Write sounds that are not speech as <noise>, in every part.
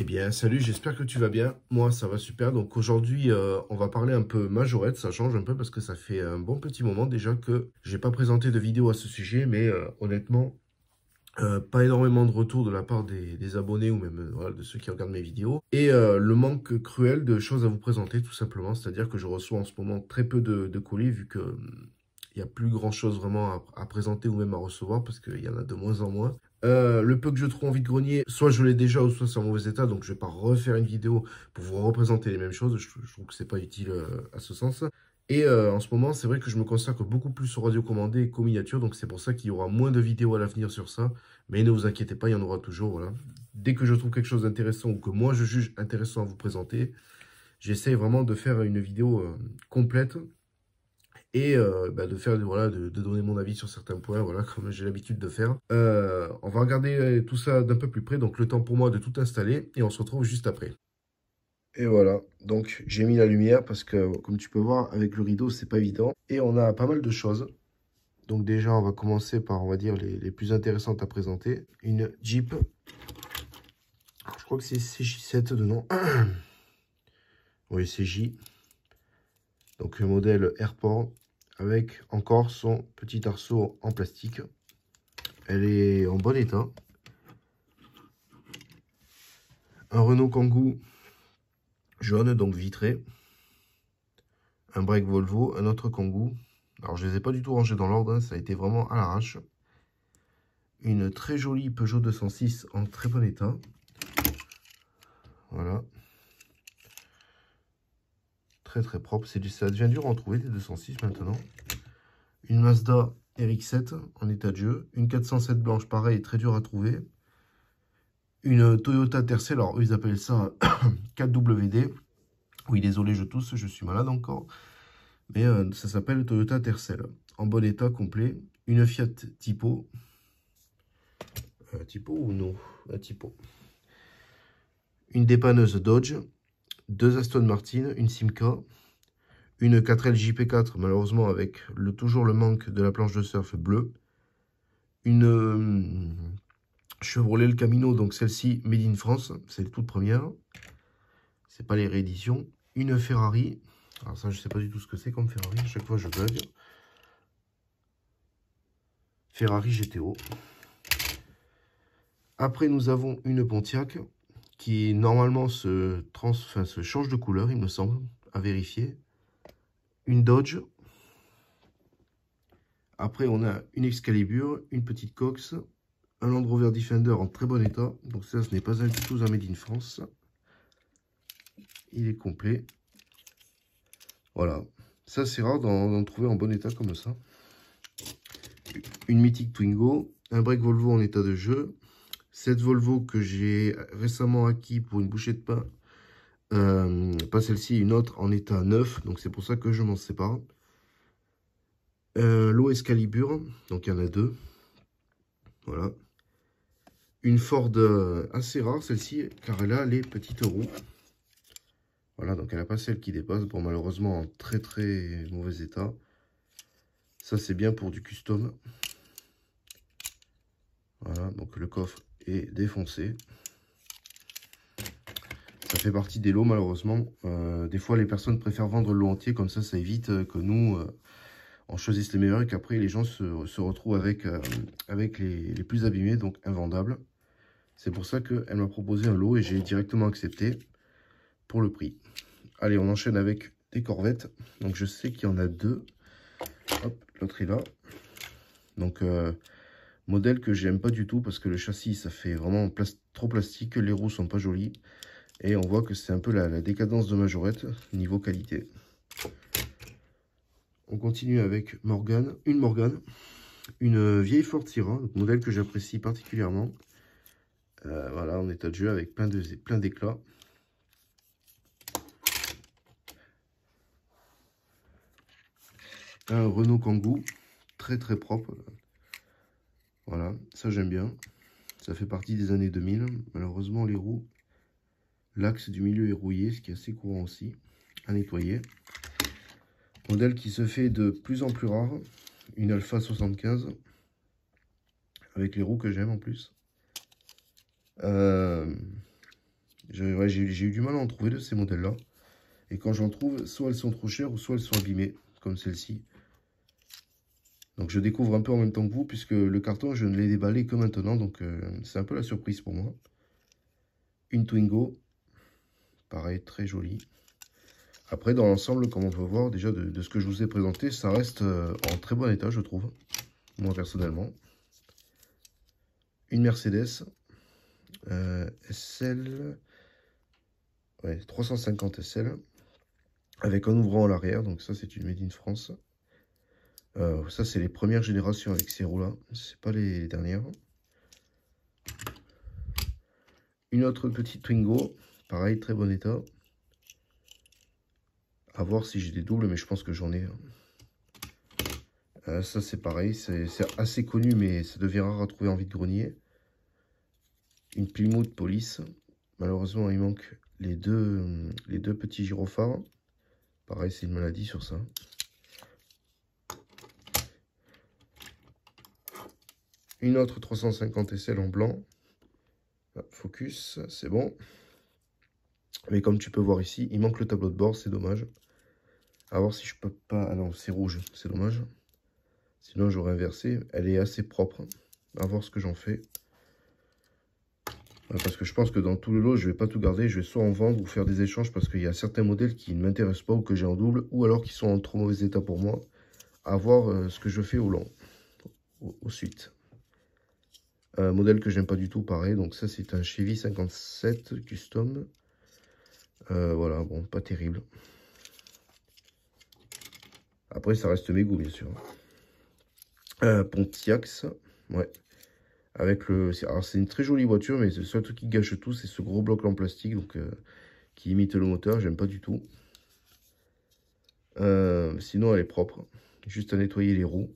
Eh bien, salut, j'espère que tu vas bien. Moi, ça va super. Donc aujourd'hui, euh, on va parler un peu majorette. Ça change un peu parce que ça fait un bon petit moment déjà que j'ai pas présenté de vidéo à ce sujet. Mais euh, honnêtement, euh, pas énormément de retours de la part des, abonnés ou même de ceux qui regardent mes vidéos. Et le manque cruel de choses à vous présenter tout simplement. C'est-à-dire que je reçois en ce moment très peu de, de colis vu que hum, il n'y a plus grand-chose vraiment à, présenter ou même à recevoir parce qu'il y en a de moins en moins. Euh, le peu que je trouve envie de grenier soit je l'ai déjà ou soit c'est en mauvais état, donc je vais pas refaire une vidéo pour vous représenter les mêmes choses. Je, trouve que c'est pas utile euh, à ce sens. Et euh, en ce moment, c'est vrai que je me consacre beaucoup plus aux Radio qu'aux miniatures, donc c'est pour ça qu'il y aura moins de vidéos à l'avenir sur ça. Mais ne vous inquiétez pas, il y en aura toujours, Dès que je trouve quelque chose d'intéressant ou que moi je juge intéressant à vous présenter, j'essaie vraiment de faire une vidéo complète et euh, bah, de faire de, donner mon avis sur certains points voilà comme j'ai l'habitude de faire euh, on va regarder euh, tout ça d'un peu plus près donc le temps pour moi de tout installer et on se retrouve juste après et voilà donc j'ai mis la lumière parce que comme tu peux voir avec le rideau c'est pas évident et on a pas mal de choses donc déjà on va commencer par on va dire les, les plus intéressantes à présenter une Jeep je crois que c'est CJ7 de nom <coughs> oui CJ donc le modèle Airport avec encore son petit arceau en plastique. Elle est en bon état. Un Renault Kangoo jaune, donc vitré. Un break Volvo, un autre Kangoo. Alors je ne les ai pas du tout rangés dans l'ordre, hein, ça a été vraiment à l'arrache. Une très jolie Peugeot 206 en très bon état. Voilà. Très très propre. Du, ça devient dur à en trouver des 206 maintenant. Une Mazda RX-7 en état de jeu. Une 407 blanche, pareil, très dur à trouver. Une euh, Toyota Tercel, alors eux ils appellent ça 4WD. <coughs> Oui, désolé, je tousse, je suis malade encore. Mais euh, ça s'appelle Toyota Tercel. En bon état complet. Une Fiat Tipo. Un tipo ou non Un Tipo. Une dépanneuse Dodge deux Aston Martin, une Simca, une 4L JP4 malheureusement avec le, toujours le manque de la planche de surf bleue, une euh, Chevrolet Le Camino, donc celle-ci Made in France, c'est la toute première, c'est pas les rééditions, une Ferrari, alors ça je sais pas du tout ce que c'est comme Ferrari, à chaque fois je bug, Ferrari GTO. Après nous avons une Pontiac, qui normalement se, change de couleur, il me semble, à vérifier. Une Dodge. Après, on a une Excalibur, une petite Cox, un Land Rover Defender en très bon état. Donc ça, ce n'est pas un, du tout un Made in France. Il est complet. Voilà. Ça, c'est rare d'en trouver en bon état comme ça. Une mythique Twingo, un break Volvo en état de jeu, cette Volvo que j'ai récemment acquis pour une bouchée de pain, euh, pas celle-ci, une autre en état neuf. Donc c'est pour ça que je m'en sépare. Euh, l'eau Excalibur. donc il y en a deux. Voilà. Une Ford euh, assez rare celle-ci, car elle a les petites roues. Voilà, donc elle n'a pas celle qui dépasse. Bon, malheureusement, en très très mauvais état. Ça, c'est bien pour du custom. Voilà, donc le coffre défoncé. Ça fait partie des lots malheureusement. Euh, des fois les personnes préfèrent vendre le lot entier, comme ça ça évite euh, que nous euh, on choisisse les meilleurs et qu'après les gens se, retrouvent avec, avec les, plus abîmés, donc invendables. C'est pour ça qu'elle m'a proposé un lot et j'ai directement accepté pour le prix. Allez, on enchaîne avec des corvettes. Donc je sais qu'il y en a deux. Hop, l'autre est là. Donc Modèle que j'aime pas du tout parce que le châssis, ça fait vraiment trop plastique. Les roues sont pas jolies. Et on voit que c'est un peu la, décadence de Majorette niveau qualité. On continue avec Morgan, une Morgane, une vieille Ford modèle que j'apprécie particulièrement. Euh, voilà, en état de jeu avec plein d'éclats. Plein un Renault Kangoo, très très propre, voilà, ça j'aime bien. Ça fait partie des années 2000. Malheureusement, les roues, l'axe du milieu est rouillé, ce qui est assez courant aussi à nettoyer. Modèle qui se fait de plus en plus rare. Une Alpha 75 avec les roues que j'aime en plus. Euh, j'ai eu du mal à en trouver de ces modèles-là. Et quand j'en trouve, soit elles sont trop chères ou soit elles sont abîmées, comme celle-ci. Donc je découvre un peu en même temps que vous, puisque le carton, je ne l'ai déballé que maintenant, donc euh, c'est un peu la surprise pour moi. Une Twingo, pareil, très jolie. Après, dans l'ensemble, comme on peut voir, déjà de, ce que je vous ai présenté, ça reste euh, en très bon état, je trouve, moi personnellement. Une Mercedes euh, SL, ouais, 350 SL, avec un ouvrant à l'arrière, donc ça c'est une Made in France. Euh, ça, c'est les premières générations avec ces roues-là. C'est pas les dernières. Une autre petite Twingo. Pareil, très bon état. À voir si j'ai des doubles, mais je pense que j'en ai. Euh, ça, c'est pareil. C'est assez connu, mais ça devient rare à trouver en de grenier Une Plymouth Police. Malheureusement, il manque les deux, les deux petits gyrophares. Pareil, c'est une maladie sur ça. Une autre 350 SL en blanc. Focus, c'est bon. Mais comme tu peux voir ici, il manque le tableau de bord, c'est dommage. A voir si je peux pas... Ah non, c'est rouge, c'est dommage. Sinon, j'aurais inversé. Elle est assez propre. A voir ce que j'en fais. Parce que je pense que dans tout le lot, je vais pas tout garder. Je vais soit en vendre ou faire des échanges parce qu'il y a certains modèles qui ne m'intéressent pas ou que j'ai en double ou alors qui sont en trop mauvais état pour moi. A voir euh, ce que je fais au long, au suite modèle que j'aime pas du tout, pareil. Donc ça, c'est un Chevy 57 Custom. Euh, voilà, bon, pas terrible. Après, ça reste mes goûts, bien sûr. Euh, ouais. Avec le... Alors, c'est une très jolie voiture, mais le seul truc qui gâche tout, c'est ce gros bloc en plastique donc, euh, qui imite le moteur. J'aime pas du tout. Euh, sinon, elle est propre. Juste à nettoyer les roues.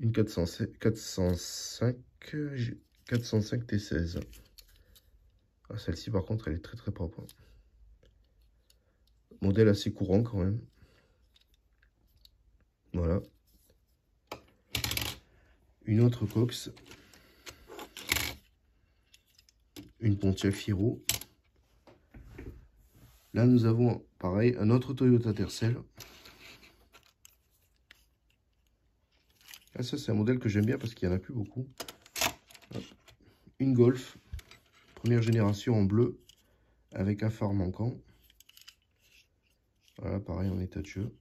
une 405, 405, T16. Celle-ci, par contre, elle est très très propre. Hein. Modèle assez courant quand même. Voilà. Une autre cox. Une Pontiac Firo. Là, nous avons, pareil, un autre Toyota Tercel. Ah, ça, c'est un modèle que j'aime bien parce qu'il n'y en a plus beaucoup. Une Golf, première génération en bleu, avec un phare manquant. Voilà, pareil en état de jeu.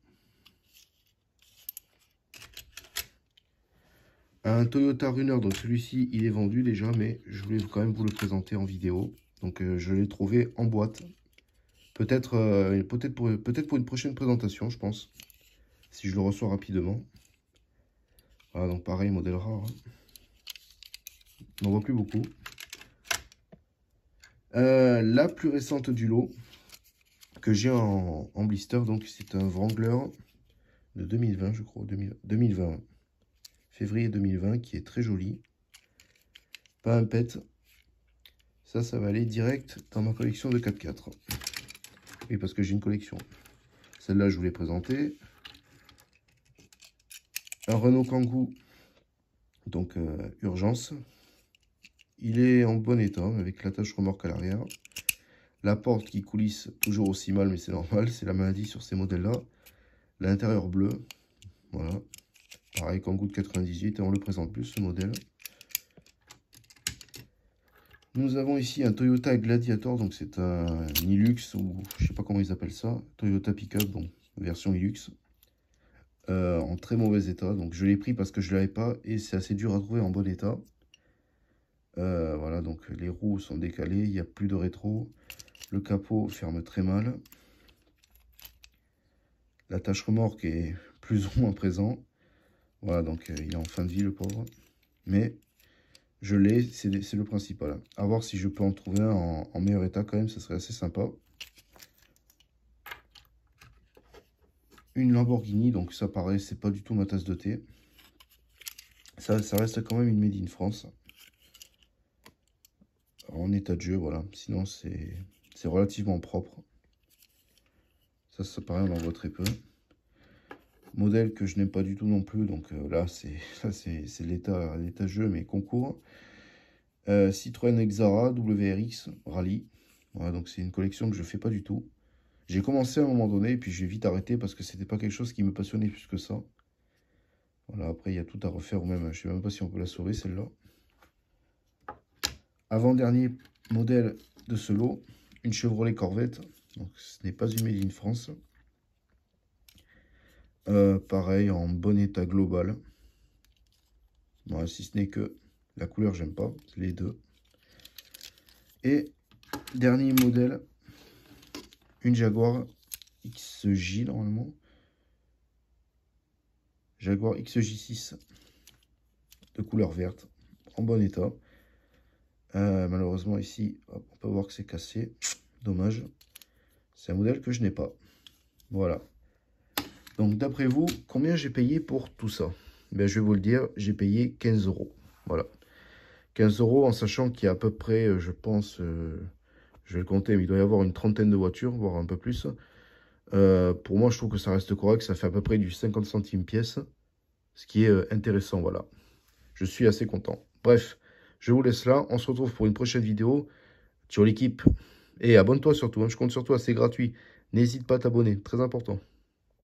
Un Toyota Runner, donc celui-ci, il est vendu déjà, mais je voulais quand même vous le présenter en vidéo. Donc euh, je l'ai trouvé en boîte. Peut-être euh, peut pour, pour une prochaine présentation, je pense, si je le reçois rapidement. Ah, donc pareil, modèle rare. On hein. n'en voit plus beaucoup. Euh, la plus récente du lot que j'ai en, blister, donc c'est un Wrangler de 2020, je crois, 2020, février 2020, qui est très joli. Pas un pet. Ça, ça va aller direct dans ma collection de 4x4. Oui, parce que j'ai une collection. Celle-là, je vous l'ai présentée. Un Renault Kangoo, donc euh, urgence. Il est en bon état avec l'attache remorque à l'arrière. La porte qui coulisse toujours aussi mal, mais c'est normal, c'est la maladie sur ces modèles-là. L'intérieur bleu, voilà. Pareil Kangoo de 98, et on le présente plus ce modèle. Nous avons ici un Toyota Gladiator, donc c'est un Hilux, ou je sais pas comment ils appellent ça, Toyota Pickup, bon, version ilux. Euh, en très mauvais état. Donc je l'ai pris parce que je l'avais pas et c'est assez dur à trouver en bon état. Euh, voilà, donc les roues sont décalées, il n'y a plus de rétro. Le capot ferme très mal. La tâche remorque est plus ou moins présent. Voilà, donc euh, il est en fin de vie le pauvre. Mais je l'ai, c'est le principal. À voir si je peux en trouver un en, meilleur état quand même, ce serait assez sympa. une Lamborghini, donc ça paraît, c'est pas du tout ma tasse de thé. Ça, reste quand même une Made in France. En état de jeu, voilà. Sinon, c'est relativement propre. Ça, ça paraît, on en voit très peu. Modèle que je n'aime pas du tout non plus, donc euh, là, c'est <laughs> l'état de jeu, mais concours. Euh, Citroën Exara WRX Rally. Voilà, donc c'est une collection que je fais pas du tout. J'ai commencé à un moment donné, et puis j'ai vite arrêté parce que c'était pas quelque chose qui me passionnait plus que ça. Voilà, après, il y a tout à refaire, ou même, je sais même pas si on peut la sauver, celle-là. Avant-dernier modèle de ce lot, une Chevrolet Corvette. Donc, ce n'est pas une Made in France. Euh, pareil, en bon état global. Bon, si ce n'est que la couleur, j'aime pas. Les deux. Et dernier modèle une Jaguar XJ normalement. Jaguar XJ6 de couleur verte, en bon état. Euh, malheureusement ici, on peut voir que c'est cassé. Dommage. C'est un modèle que je n'ai pas. Voilà. Donc d'après vous, combien j'ai payé pour tout ça ben, Je vais vous le dire, j'ai payé 15 euros. Voilà. 15 euros en sachant qu'il y a à peu près, euh, je pense, euh, je vais le compter, mais il doit y avoir une trentaine de voitures, voire un peu plus. Euh, pour moi, je trouve que ça reste correct, ça fait à peu près du 50 centimes pièce, ce qui est euh, intéressant, voilà. Je suis assez content. Bref, je vous laisse là, on se retrouve pour une prochaine vidéo sur l'équipe. Et abonne-toi surtout, hein. je compte sur toi, c'est gratuit. N'hésite pas à t'abonner, très important.